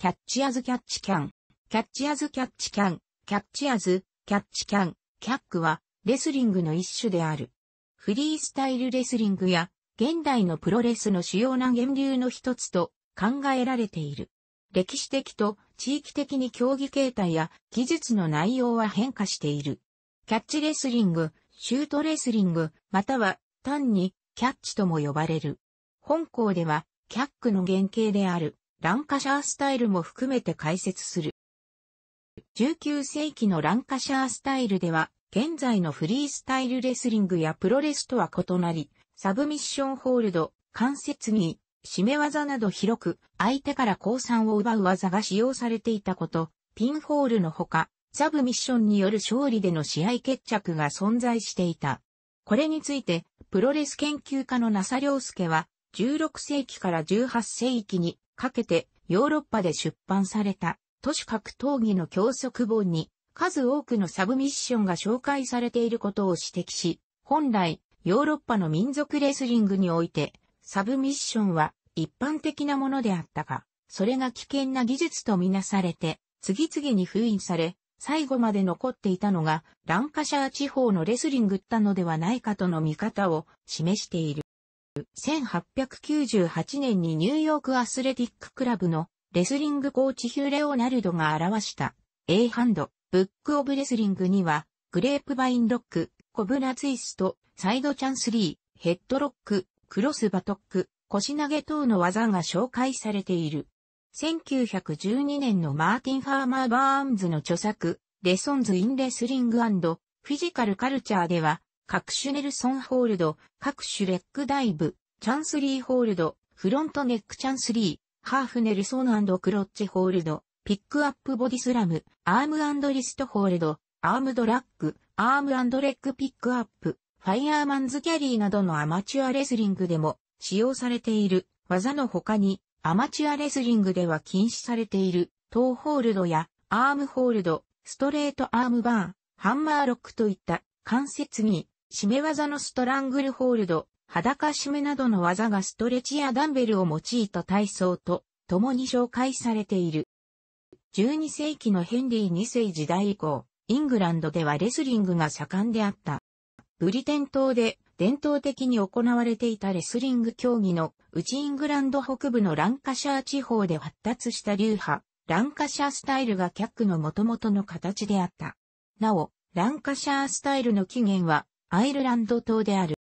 キャッチアズキャッチキャン、キャッチアズキャッチキャン、キャッチアズ、キャッチキャン、キャックは、レスリングの一種である。フリースタイルレスリングや、現代のプロレスの主要な源流の一つと考えられている。歴史的と地域的に競技形態や技術の内容は変化している。キャッチレスリング、シュートレスリング、または単にキャッチとも呼ばれる。本校ではキャックの原型であるランカシャースタイルも含めて解説する。19世紀のランカシャースタイルでは、現在のフリースタイルレスリングやプロレスとは異なり、サブミッションホールド、関節技、締め技など広く、相手から降参を奪う技が使用されていたこと、ピンホールのほか、サブミッションによる勝利での試合決着が存在していた。これについて、プロレス研究家のナサリョウスケは、16世紀から18世紀にかけてヨーロッパで出版された都市格闘技の教則本に数多くのサブミッションが紹介されていることを指摘し、本来ヨーロッパの民族レスリングにおいてサブミッションは一般的なものであったが、それが危険な技術とみなされて、次々に封印され、最後まで残っていたのが、ランカシャー地方のレスリングったのではないかとの見方を示している。1898年にニューヨークアスレティッククラブのレスリングコーチヒューレオナルドが表した A ハンド、ブックオブレスリングには、グレープバインロック、コブラツイスト、サイドチャンスリー、ヘッドロック、クロスバトック、腰投げ等の技が紹介されている。1912年のマーティン・ハーマー・バーンズの著作、レソンズ・イン・レスリングフィジカル・カルチャーでは、各種ネルソンホールド、各種レッグダイブ、チャンスリーホールド、フロントネックチャンスリー、ハーフネルソンクロッチホールド、ピックアップボディスラム、アームリストホールド、アームドラッグ、アームレッグピックアップ、ファイヤーマンズキャリーなどのアマチュアレスリングでも使用されている技の他に、アマチュアレスリングでは禁止されている、トーホールドやアームホールド、ストレートアームバーン、ハンマーロックといった関節に締め技のストラングルホールド、裸締めなどの技がストレッチやダンベルを用いた体操と共に紹介されている。12世紀のヘンリー2世時代以降、イングランドではレスリングが盛んであった。ブリテン島で伝統的に行われていたレスリング競技のうちイングランド北部のランカシャー地方で発達した流派、ランカシャースタイルがキャックの元々の形であった。なお、ランカシャースタイルの起源はアイルランド島である。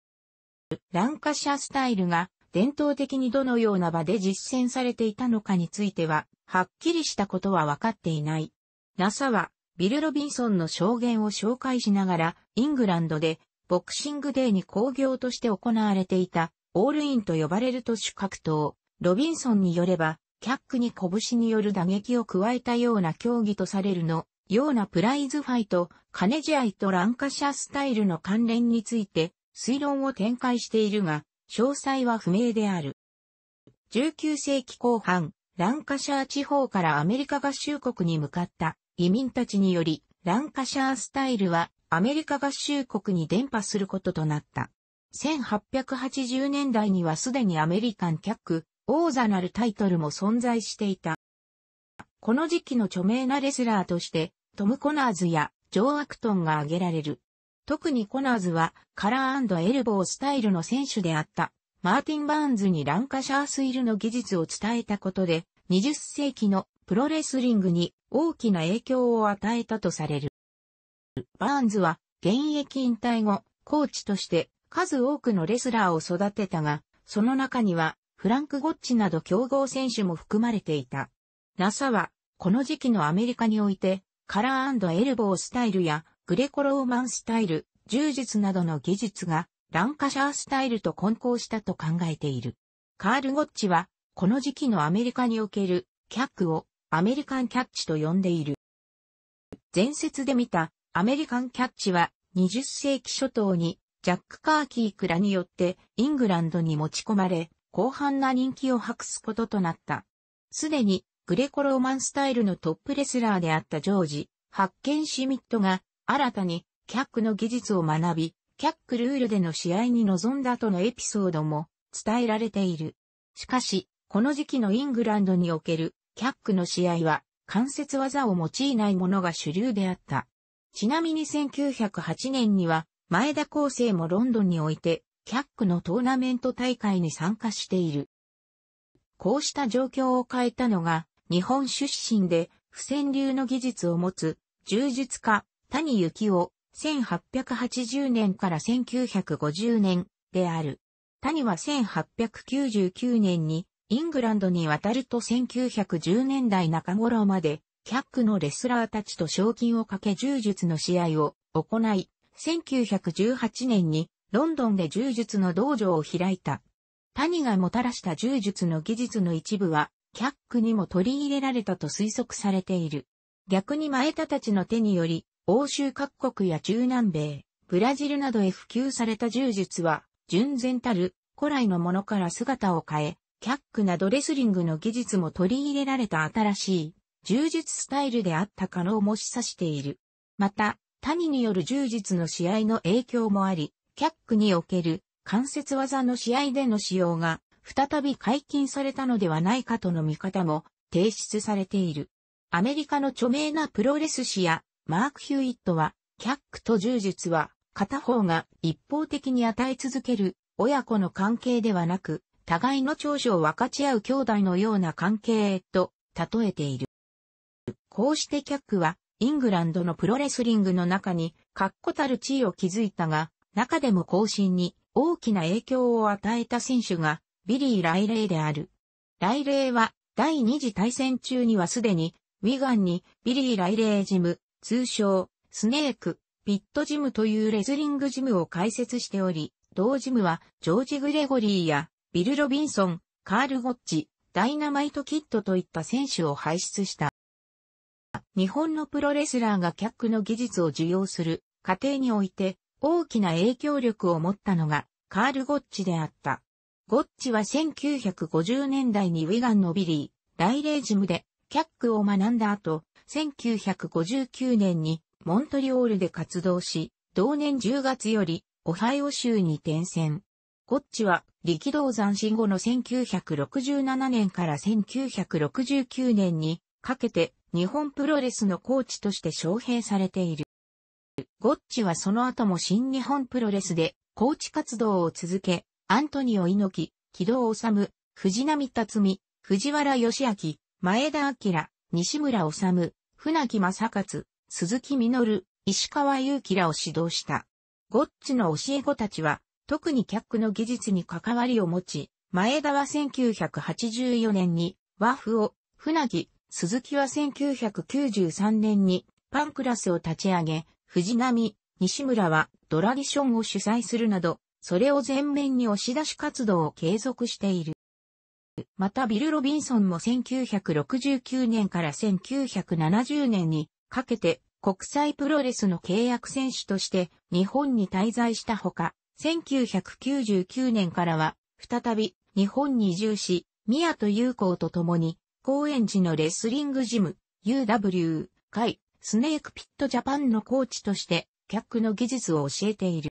ランカシャスタイルが伝統的にどのような場で実践されていたのかについては、はっきりしたことは分かっていない。NASA は、ビル・ロビンソンの証言を紹介しながら、イングランドで、ボクシングデーに興行として行われていた、オールインと呼ばれる都市格闘。ロビンソンによれば、キャックに拳による打撃を加えたような競技とされるのようなプライズファイト、金試合とランカシャスタイルの関連について推論を展開しているが、詳細は不明である。19世紀後半、ランカシャー地方からアメリカ合衆国に向かった移民たちにより、ランカシャースタイルはアメリカ合衆国に伝播することとなった。1880年代にはすでにアメリカン客、王座なるタイトルも存在していた。この時期の著名なレスラーとして、トム・コナーズやジョー・アクトンが挙げられる。特にコナーズはカラーエルボースタイルの選手であった。マーティン・バーンズにランカシャースイルの技術を伝えたことで、20世紀のプロレスリングに大きな影響を与えたとされる。バーンズは現役引退後、コーチとして数多くのレスラーを育てたが、その中にはフランク・ゴッチなど強豪選手も含まれていた。NASA は、この時期のアメリカにおいて、カラーエルボースタイルやグレコローマンスタイル、柔術などの技術がランカシャースタイルと混交したと考えている。カール・ゴッチは、この時期のアメリカにおけるキャックをアメリカンキャッチと呼んでいる。前説で見たアメリカンキャッチは20世紀初頭にジャック・カーキークラによってイングランドに持ち込まれ、広範な人気を博すこととなった。すでにグレコローマンスタイルのトップレスラーであったジョージ、ハッケンシミットが新たにキャックの技術を学び、キャックルールでの試合に臨んだとのエピソードも伝えられている。しかし、この時期のイングランドにおけるキャックの試合は関節技を用いないものが主流であった。ちなみに1908年には前田厚生もロンドンにおいてキャックのトーナメント大会に参加している。こうした状況を変えたのが日本出身で、不戦流の技術を持つ、柔術家、谷幸夫、1880年から1950年である。谷は1899年にイングランドに渡ると1910年代中頃までキャックのレスラーたちと賞金をかけ柔術の試合を行い、1918年にロンドンで柔術の道場を開いた。谷がもたらした柔術の技術の一部はキャックにも取り入れられたと推測されている。逆に前田たちの手により、欧州各国や中南米、ブラジルなどへ普及された柔術は、純然たる古来のものから姿を変え、キャックなどレスリングの技術も取り入れられた新しい柔術スタイルであった可能も示唆している。また、谷による柔術の試合の影響もあり、キャックにおける関節技の試合での使用が再び解禁されたのではないかとの見方も提出されている。アメリカの著名なプロレス誌やマーク・ヒューイットは、キャックと柔術は片方が一方的に与え続ける親子の関係ではなく、互いの長所を分かち合う兄弟のような関係へと例えている。こうしてキャックはイングランドのプロレスリングの中に確固たる地位を築いたが、中でも後進に大きな影響を与えた選手がビリー・ライレイである。ライレイは、第二次大戦中にはすでに、ウィガンに、ビリー・ライレイジム、通称、スネーク、ピットジムというレスリングジムを開設しており、同ジムは、ジョージ・グレゴリーや、ビル・ロビンソン、カール・ゴッチ、ダイナマイト・キッドといった選手を輩出した。日本のプロレスラーがキャックの技術を受容する過程において大きな影響力を持ったのがカール・ゴッチであった。ゴッチは1950年代にウィガンのビリー、大イレージムで、キャックを学んだ後、1959年にモントリオールで活動し、同年10月よりオハイオ州に転戦。ゴッチは力道山死後の1967年から1969年にかけて日本プロレスのコーチとして招聘されている。ゴッチはその後も新日本プロレスでコーチ活動を続け、アントニオ猪木、木戸治、藤波辰巳、藤原義明、前田明、西村治、船木正勝、鈴木実、石川祐希らを指導した。ゴッチの教え子たちは、特にクの技術に関わりを持ち、前田は1984年に和風を、船木、鈴木は1993年にパンクラスを立ち上げ、藤波、西村はドラディションを主催するなど、それを前面に押し出し活動を継続している。またビル・ロビンソンも1969年から1970年にかけて国際プロレスの契約選手として日本に滞在したほか、1999年からは再び日本に移住し、宮戸優子と共に高円寺のレスリングジム UW 会スネークピットジャパンのコーチとして客の技術を教えている。